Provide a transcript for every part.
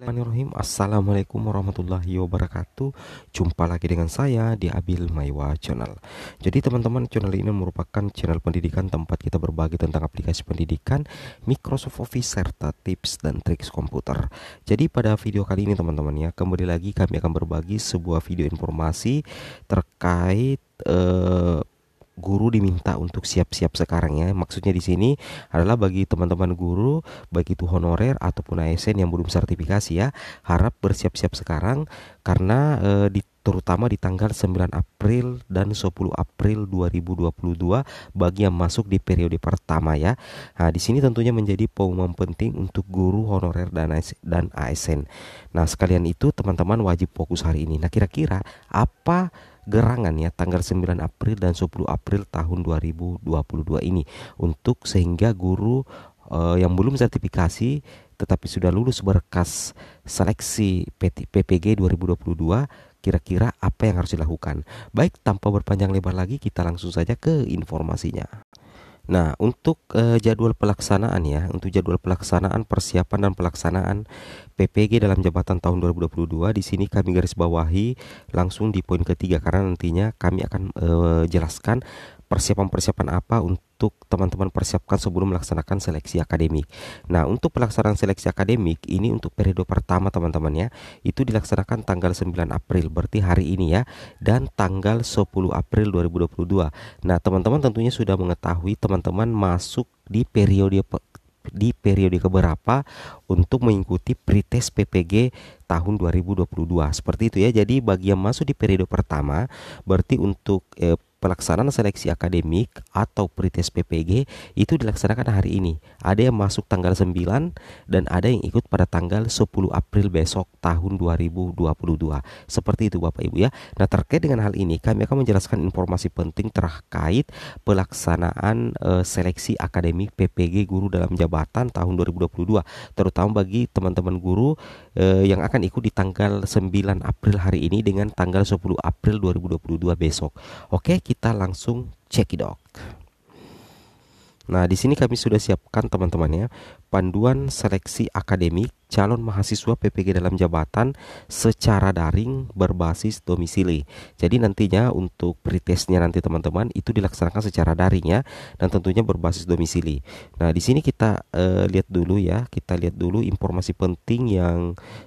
Bismillahirrahmanirrahim Assalamualaikum warahmatullahi wabarakatuh Jumpa lagi dengan saya di Abil Maiwa Channel Jadi teman-teman channel ini merupakan channel pendidikan Tempat kita berbagi tentang aplikasi pendidikan Microsoft Office serta tips dan trik komputer Jadi pada video kali ini teman-teman ya Kembali lagi kami akan berbagi sebuah video informasi Terkait eh, guru diminta untuk siap-siap sekarang ya. Maksudnya di sini adalah bagi teman-teman guru baik itu honorer ataupun ASN yang belum sertifikasi ya, harap bersiap-siap sekarang karena e, di terutama di tanggal 9 April dan 10 April 2022 bagi yang masuk di periode pertama ya. Nah, di sini tentunya menjadi pengumuman penting untuk guru honorer dan dan ASN. Nah, sekalian itu teman-teman wajib fokus hari ini. Nah, kira-kira apa gerangan ya tanggal 9 April dan 10 April tahun 2022 ini untuk sehingga guru uh, yang belum sertifikasi tetapi sudah lulus berkas seleksi PPG 2022 kira-kira apa yang harus dilakukan. Baik, tanpa berpanjang lebar lagi kita langsung saja ke informasinya. Nah, untuk uh, jadwal pelaksanaan ya, untuk jadwal pelaksanaan persiapan dan pelaksanaan PPG dalam jabatan tahun 2022 di sini kami garis bawahi langsung di poin ketiga karena nantinya kami akan uh, jelaskan persiapan-persiapan apa untuk teman-teman persiapkan sebelum melaksanakan seleksi akademik. Nah, untuk pelaksanaan seleksi akademik ini untuk periode pertama teman-teman ya, itu dilaksanakan tanggal 9 April, berarti hari ini ya, dan tanggal 10 April 2022. Nah, teman-teman tentunya sudah mengetahui teman-teman masuk di periode di periode keberapa untuk mengikuti pretest PPG tahun 2022 seperti itu ya jadi bagi yang masuk di periode pertama berarti untuk eh, pelaksanaan seleksi akademik atau pretes PPG itu dilaksanakan hari ini. Ada yang masuk tanggal 9 dan ada yang ikut pada tanggal 10 April besok tahun 2022. Seperti itu Bapak Ibu ya. Nah, terkait dengan hal ini kami akan menjelaskan informasi penting terkait pelaksanaan e, seleksi akademik PPG guru dalam jabatan tahun 2022, terutama bagi teman-teman guru eh, yang akan ikut di tanggal 9 April hari ini dengan tanggal 10 April 2022 besok. Oke, kita langsung cekidot. Nah, di sini kami sudah siapkan teman-teman ya, panduan seleksi akademik calon mahasiswa PPG dalam jabatan secara daring berbasis domisili. Jadi nantinya untuk pretestnya nanti teman-teman itu dilaksanakan secara daring ya dan tentunya berbasis domisili. Nah, di sini kita eh, lihat dulu ya, kita lihat dulu informasi penting yang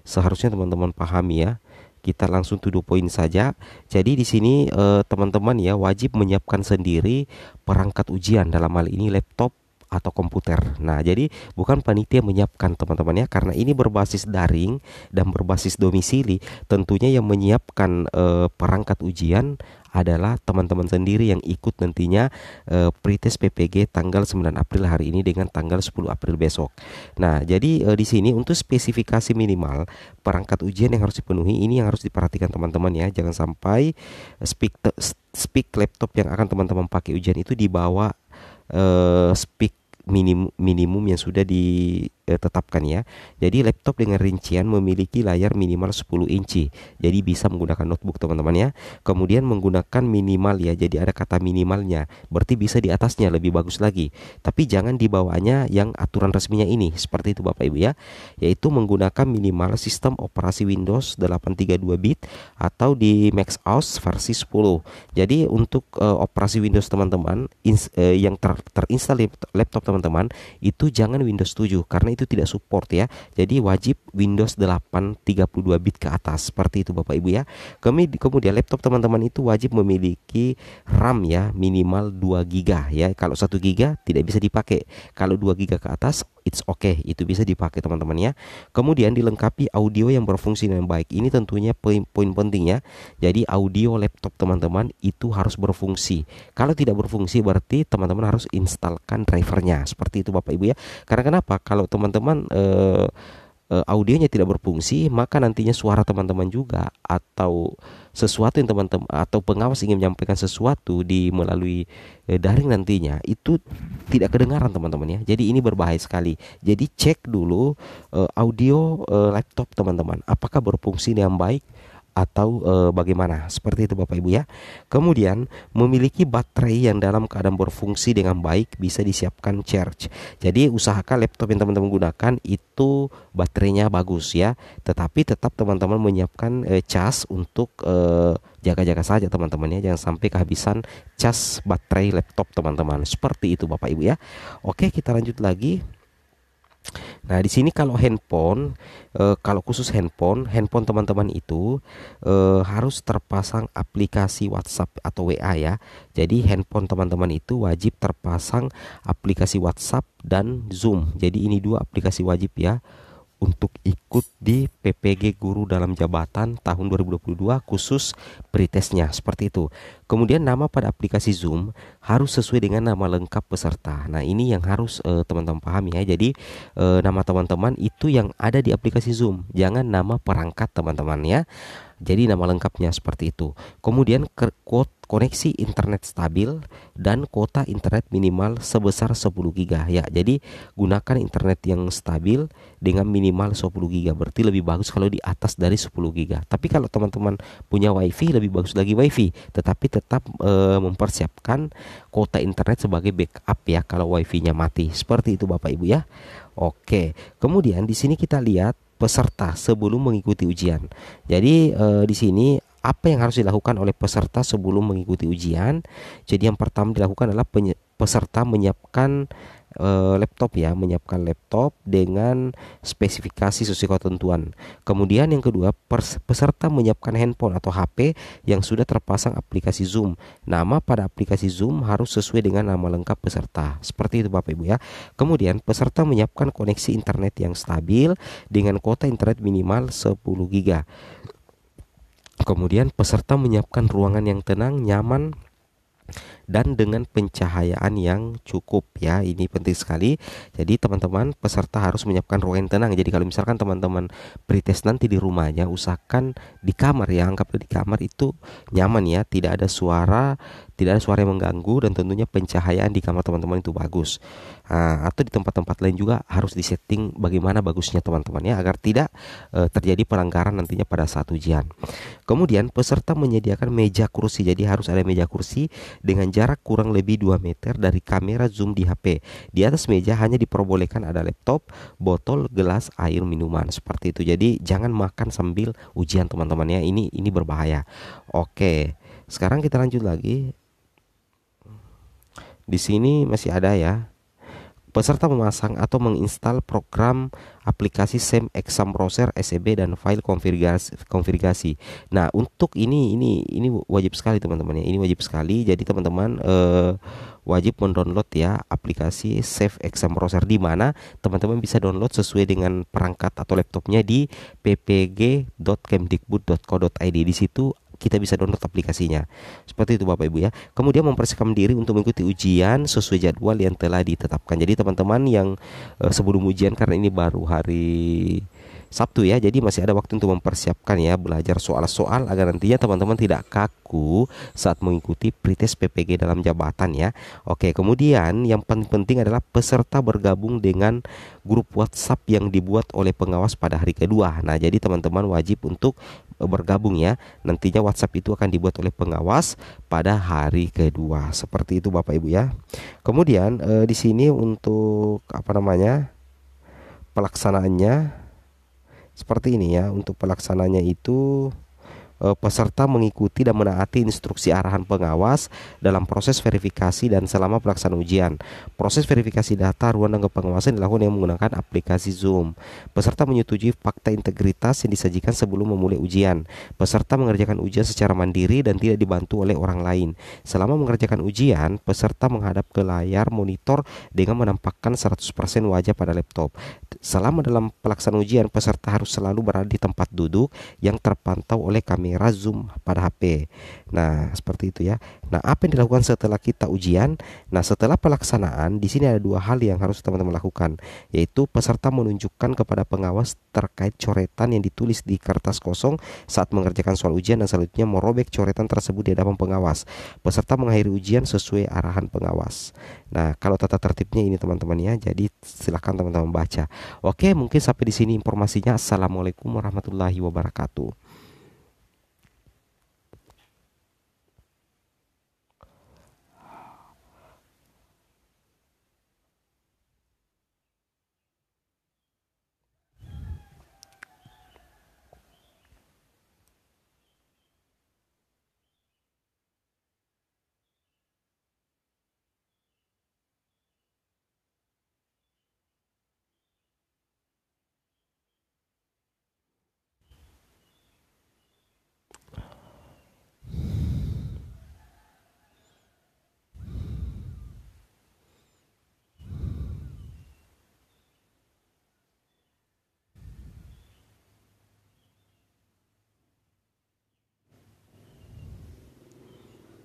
seharusnya teman-teman pahami ya kita langsung to poin saja. Jadi di sini eh, teman-teman ya wajib menyiapkan sendiri perangkat ujian dalam hal ini laptop atau komputer. Nah, jadi bukan panitia menyiapkan teman teman ya, karena ini berbasis daring dan berbasis domisili, tentunya yang menyiapkan e, perangkat ujian adalah teman-teman sendiri yang ikut nantinya e, pretest PPG tanggal 9 April hari ini dengan tanggal 10 April besok. Nah, jadi e, di sini untuk spesifikasi minimal perangkat ujian yang harus dipenuhi ini yang harus diperhatikan teman-teman ya. Jangan sampai speak speak laptop yang akan teman-teman pakai ujian itu dibawa e, speak minim, minimum yang sudah ditetapkan eh, ya. Jadi laptop dengan rincian memiliki layar minimal 10 inci. Jadi bisa menggunakan notebook teman-teman ya. Kemudian menggunakan minimal ya. Jadi ada kata minimalnya. Berarti bisa di atasnya lebih bagus lagi. Tapi jangan di bawahnya yang aturan resminya ini. Seperti itu Bapak Ibu ya. Yaitu menggunakan minimal sistem operasi Windows 832 bit atau di Max OS versi 10. Jadi untuk uh, operasi Windows teman-teman uh, yang ter terinstal laptop teman-teman itu jangan Windows 7 karena itu tidak support ya jadi wajib Windows 8 32 bit ke atas seperti itu Bapak Ibu ya kemudian laptop teman-teman itu wajib memiliki RAM ya minimal 2 giga ya kalau 1 giga tidak bisa dipakai kalau 2 giga ke atas It's okay, itu bisa dipakai teman-teman ya. Kemudian dilengkapi audio yang berfungsi dengan baik. Ini tentunya poin, poin penting ya. Jadi audio laptop teman-teman itu harus berfungsi. Kalau tidak berfungsi berarti teman-teman harus instalkan drivernya. Seperti itu Bapak Ibu ya. Karena kenapa? Kalau teman-teman eh, Eh, audionya tidak berfungsi, maka nantinya suara teman-teman juga atau sesuatu yang teman-teman atau pengawas ingin menyampaikan sesuatu di melalui eh, daring nantinya itu tidak kedengaran teman-teman ya. Jadi ini berbahaya sekali. Jadi cek dulu eh, audio laptop teman-teman apakah berfungsi dengan baik atau e, bagaimana seperti itu Bapak Ibu ya. Kemudian memiliki baterai yang dalam keadaan berfungsi dengan baik bisa disiapkan charge. Jadi usahakan laptop yang teman-teman gunakan itu baterainya bagus ya, tetapi tetap teman-teman menyiapkan e, cas untuk e, jaga-jaga saja teman-temannya jangan sampai kehabisan charge baterai laptop teman-teman. Seperti itu Bapak Ibu ya. Oke, kita lanjut lagi. Nah, di sini kalau handphone, e, kalau khusus handphone, handphone teman-teman itu e, harus terpasang aplikasi WhatsApp atau WA ya. Jadi handphone teman-teman itu wajib terpasang aplikasi WhatsApp dan Zoom. Jadi ini dua aplikasi wajib ya untuk ikut di PPG Guru dalam Jabatan tahun 2022 khusus pretestnya seperti itu. Kemudian nama pada aplikasi Zoom harus sesuai dengan nama lengkap peserta. Nah ini yang harus eh, teman-teman uh, pahami ya. Jadi uh, nama teman-teman itu yang ada di aplikasi Zoom, jangan nama perangkat teman-teman ya. Jadi nama lengkapnya seperti itu. Kemudian koneksi internet stabil dan kuota internet minimal sebesar 10 giga ya. Jadi gunakan internet yang stabil dengan minimal 10 giga. Berarti lebih bagus kalau di atas dari 10 giga. Tapi kalau teman-teman punya wifi lebih bagus lagi wifi. Tetapi tetap e, mempersiapkan kuota internet sebagai backup ya kalau wifi-nya mati. Seperti itu Bapak Ibu ya. Oke. Kemudian di sini kita lihat peserta sebelum mengikuti ujian. Jadi e, di sini apa yang harus dilakukan oleh peserta sebelum mengikuti ujian? Jadi yang pertama dilakukan adalah peserta menyiapkan Eh, laptop ya, menyiapkan laptop dengan spesifikasi sesuai ketentuan. Kemudian yang kedua, peserta menyiapkan handphone atau HP yang sudah terpasang aplikasi Zoom. Nama pada aplikasi Zoom harus sesuai dengan nama lengkap peserta. Seperti itu Bapak Ibu ya. Kemudian peserta menyiapkan koneksi internet yang stabil dengan kuota internet minimal 10 GB. Kemudian peserta menyiapkan ruangan yang tenang, nyaman, dan dengan pencahayaan yang cukup ya. Ini penting sekali. Jadi teman-teman peserta harus menyiapkan ruang yang tenang. Jadi kalau misalkan teman-teman pretest nanti di rumahnya usahakan di kamar ya, anggaplah di kamar itu nyaman ya, tidak ada suara, tidak ada suara yang mengganggu dan tentunya pencahayaan di kamar teman-teman itu bagus. Nah, atau di tempat-tempat lain juga harus disetting bagaimana bagusnya teman-teman ya agar tidak uh, terjadi pelanggaran nantinya pada saat ujian. Kemudian peserta menyediakan meja kursi. Jadi harus ada meja kursi dengan jarak kurang lebih 2 meter dari kamera zoom di HP. Di atas meja hanya diperbolehkan ada laptop, botol, gelas air minuman seperti itu. Jadi jangan makan sambil ujian teman-teman ya. Ini ini berbahaya. Oke. Sekarang kita lanjut lagi. Di sini masih ada ya. Peserta memasang atau menginstal program aplikasi SEM Exam Browser SEB dan file konfigurasi. konfigurasi. Nah, untuk ini ini ini wajib sekali teman-teman ya. Ini wajib sekali. Jadi teman-teman eh, wajib mendownload ya aplikasi Save Exam Browser di mana teman-teman bisa download sesuai dengan perangkat atau laptopnya di ppg.kemdikbud.co.id. Di situ kita bisa download aplikasinya. Seperti itu Bapak Ibu ya. Kemudian mempersiapkan diri untuk mengikuti ujian sesuai jadwal yang telah ditetapkan. Jadi teman-teman yang eh, sebelum ujian karena ini baru hari Sabtu ya. Jadi masih ada waktu untuk mempersiapkan ya belajar soal-soal agar nantinya teman-teman tidak kaku saat mengikuti pretest PPG dalam jabatan ya. Oke, kemudian yang paling penting adalah peserta bergabung dengan grup WhatsApp yang dibuat oleh pengawas pada hari kedua. Nah, jadi teman-teman wajib untuk e, bergabung ya. Nantinya WhatsApp itu akan dibuat oleh pengawas pada hari kedua. Seperti itu Bapak Ibu ya. Kemudian eh, di sini untuk apa namanya? pelaksanaannya seperti ini ya untuk pelaksananya itu Eh, peserta mengikuti dan menaati instruksi arahan pengawas dalam proses verifikasi dan selama pelaksanaan ujian. Proses verifikasi data ruang dan kepengawasan dilakukan yang menggunakan aplikasi Zoom. Peserta menyetujui fakta integritas yang disajikan sebelum memulai ujian. Peserta mengerjakan ujian secara mandiri dan tidak dibantu oleh orang lain. Selama mengerjakan ujian, peserta menghadap ke layar monitor dengan menampakkan 100% wajah pada laptop. Selama dalam pelaksanaan ujian, peserta harus selalu berada di tempat duduk yang terpantau oleh kamera Razum pada HP. Nah, seperti itu ya. Nah, apa yang dilakukan setelah kita ujian? Nah, setelah pelaksanaan, di sini ada dua hal yang harus teman-teman lakukan, yaitu peserta menunjukkan kepada pengawas terkait coretan yang ditulis di kertas kosong saat mengerjakan soal ujian dan selanjutnya merobek coretan tersebut di hadapan pengawas. Peserta mengakhiri ujian sesuai arahan pengawas. Nah, kalau tata tertibnya ini teman-teman ya. Jadi silahkan teman-teman baca. Oke, mungkin sampai di sini informasinya. Assalamualaikum warahmatullahi wabarakatuh.